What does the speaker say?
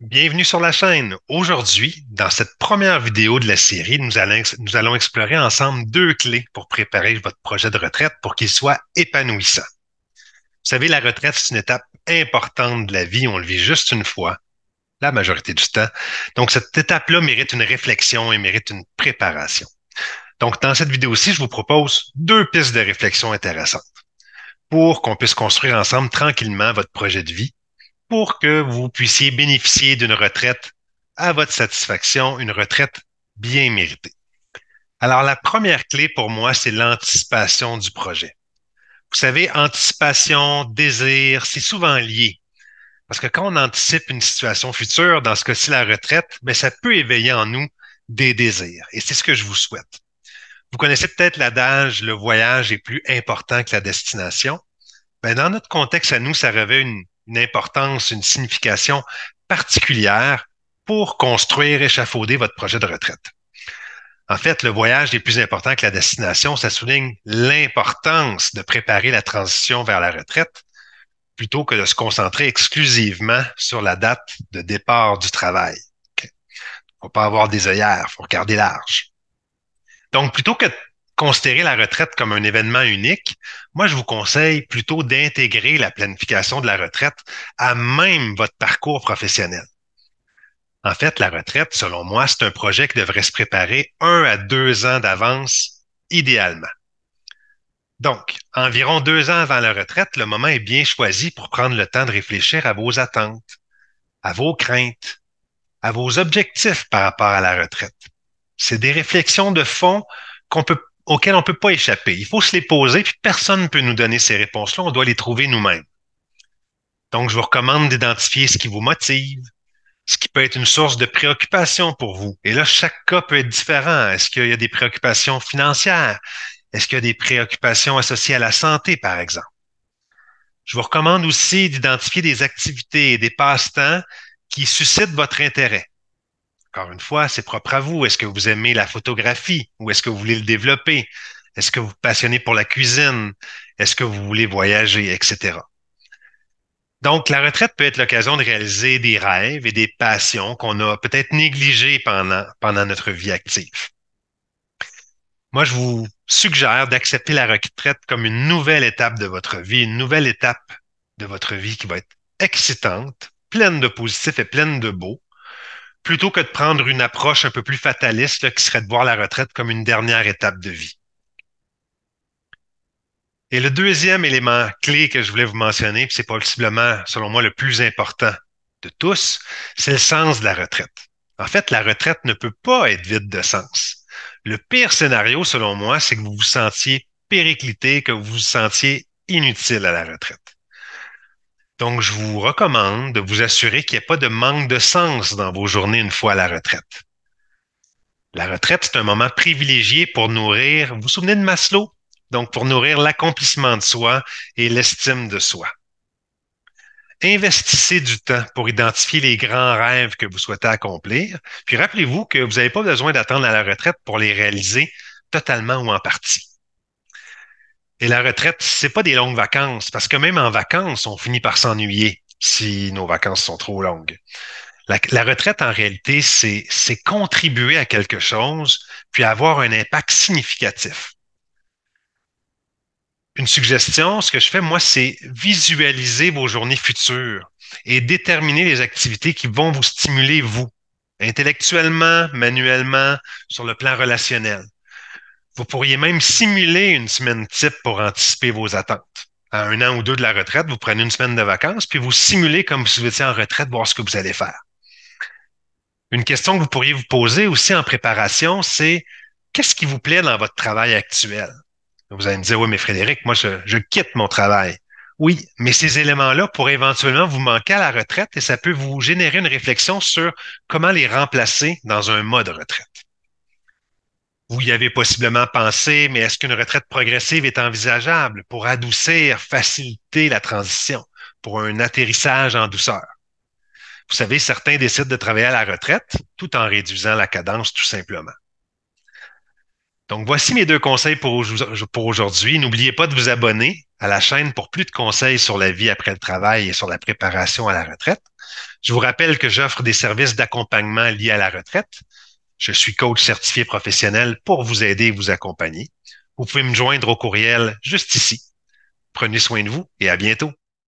Bienvenue sur la chaîne. Aujourd'hui, dans cette première vidéo de la série, nous allons, explorer ensemble deux clés pour préparer votre projet de retraite pour qu'il soit épanouissant. Vous savez, la retraite, c'est une étape importante de la vie. On le vit juste une fois, la majorité du temps. Donc, cette étape-là mérite une réflexion et mérite une préparation. Donc, dans cette vidéo-ci, je vous propose deux pistes de réflexion intéressantes pour qu'on puisse construire ensemble tranquillement votre projet de vie pour que vous puissiez bénéficier d'une retraite à votre satisfaction, une retraite bien méritée. Alors, la première clé pour moi, c'est l'anticipation du projet. Vous savez, anticipation, désir, c'est souvent lié. Parce que quand on anticipe une situation future, dans ce cas-ci la retraite, mais ben, ça peut éveiller en nous des désirs. Et c'est ce que je vous souhaite. Vous connaissez peut-être l'adage, le voyage est plus important que la destination. Ben, dans notre contexte à nous, ça revêt une une importance, une signification particulière pour construire, échafauder votre projet de retraite. En fait, le voyage est plus important que la destination. Ça souligne l'importance de préparer la transition vers la retraite plutôt que de se concentrer exclusivement sur la date de départ du travail. On faut pas avoir des œillères, il faut regarder large. Donc, plutôt que de considérer la retraite comme un événement unique, moi, je vous conseille plutôt d'intégrer la planification de la retraite à même votre parcours professionnel. En fait, la retraite, selon moi, c'est un projet qui devrait se préparer un à deux ans d'avance, idéalement. Donc, environ deux ans avant la retraite, le moment est bien choisi pour prendre le temps de réfléchir à vos attentes, à vos craintes, à vos objectifs par rapport à la retraite. C'est des réflexions de fond qu'on peut auxquelles on ne peut pas échapper. Il faut se les poser, puis personne ne peut nous donner ces réponses-là. On doit les trouver nous-mêmes. Donc, je vous recommande d'identifier ce qui vous motive, ce qui peut être une source de préoccupation pour vous. Et là, chaque cas peut être différent. Est-ce qu'il y a des préoccupations financières? Est-ce qu'il y a des préoccupations associées à la santé, par exemple? Je vous recommande aussi d'identifier des activités et des passe-temps qui suscitent votre intérêt encore une fois, c'est propre à vous. Est-ce que vous aimez la photographie ou est-ce que vous voulez le développer? Est-ce que vous êtes passionnez pour la cuisine? Est-ce que vous voulez voyager, etc. Donc, la retraite peut être l'occasion de réaliser des rêves et des passions qu'on a peut-être négligées pendant, pendant notre vie active. Moi, je vous suggère d'accepter la retraite comme une nouvelle étape de votre vie, une nouvelle étape de votre vie qui va être excitante, pleine de positifs et pleine de beaux plutôt que de prendre une approche un peu plus fataliste qui serait de voir la retraite comme une dernière étape de vie. Et le deuxième élément clé que je voulais vous mentionner, c'est possiblement, selon moi, le plus important de tous, c'est le sens de la retraite. En fait, la retraite ne peut pas être vide de sens. Le pire scénario, selon moi, c'est que vous vous sentiez périclité, que vous vous sentiez inutile à la retraite. Donc, je vous recommande de vous assurer qu'il n'y a pas de manque de sens dans vos journées une fois à la retraite. La retraite, c'est un moment privilégié pour nourrir, vous vous souvenez de Maslow? Donc, pour nourrir l'accomplissement de soi et l'estime de soi. Investissez du temps pour identifier les grands rêves que vous souhaitez accomplir, puis rappelez-vous que vous n'avez pas besoin d'attendre à la retraite pour les réaliser totalement ou en partie. Et la retraite, c'est pas des longues vacances, parce que même en vacances, on finit par s'ennuyer si nos vacances sont trop longues. La, la retraite, en réalité, c'est contribuer à quelque chose, puis avoir un impact significatif. Une suggestion, ce que je fais, moi, c'est visualiser vos journées futures et déterminer les activités qui vont vous stimuler, vous, intellectuellement, manuellement, sur le plan relationnel. Vous pourriez même simuler une semaine type pour anticiper vos attentes. À un an ou deux de la retraite, vous prenez une semaine de vacances, puis vous simulez comme si vous étiez en retraite, voir ce que vous allez faire. Une question que vous pourriez vous poser aussi en préparation, c'est qu'est-ce qui vous plaît dans votre travail actuel? Vous allez me dire, oui, mais Frédéric, moi, je, quitte mon travail. Oui, mais ces éléments-là pourraient éventuellement vous manquer à la retraite et ça peut vous générer une réflexion sur comment les remplacer dans un mode retraite. Vous y avez possiblement pensé, mais est-ce qu'une retraite progressive est envisageable pour adoucir, faciliter la transition, pour un atterrissage en douceur? Vous savez, certains décident de travailler à la retraite tout en réduisant la cadence tout simplement. Donc, voici mes deux conseils pour, aujourd'hui. N'oubliez pas de vous abonner à la chaîne pour plus de conseils sur la vie après le travail et sur la préparation à la retraite. Je vous rappelle que j'offre des services d'accompagnement liés à la retraite, je suis coach certifié professionnel pour vous aider et vous accompagner. Vous pouvez me joindre au courriel juste ici. Prenez soin de vous et à bientôt.